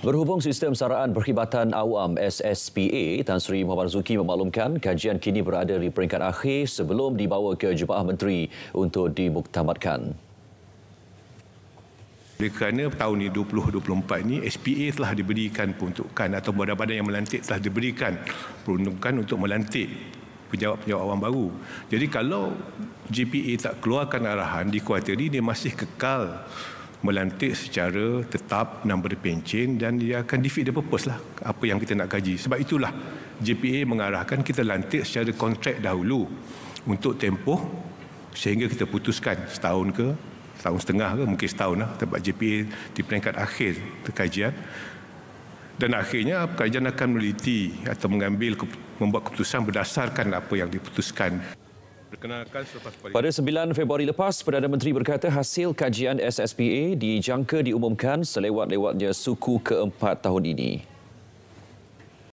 Berhubung sistem saraan perkhidmatan awam SSPA, Tan Sri Muhammad Zuki memaklumkan kajian kini berada di peringkat akhir sebelum dibawa ke Jemaah Menteri untuk dimuktamadkan. Oleh kerana tahun ini 2024 ini SPA telah diberikan peruntukan atau badan-badan yang melantik telah diberikan peruntukan untuk melantik pejabat-pejabat awam baru. Jadi kalau GPA tak keluarkan arahan di kuartal ini dia masih kekal melantik secara tetap dan berpencin dan dia akan defeat the purpose lah apa yang kita nak kaji. Sebab itulah JPA mengarahkan kita lantik secara kontrak dahulu untuk tempoh sehingga kita putuskan setahun ke setahun setengah ke mungkin setahun lah tempat JPA di peringkat akhir kajian dan akhirnya kajian akan meliti atau mengambil membuat keputusan berdasarkan apa yang diputuskan. Pada 9 Februari lepas, Perdana Menteri berkata hasil kajian SSPA dijangka diumumkan selewat-lewatnya suku keempat tahun ini.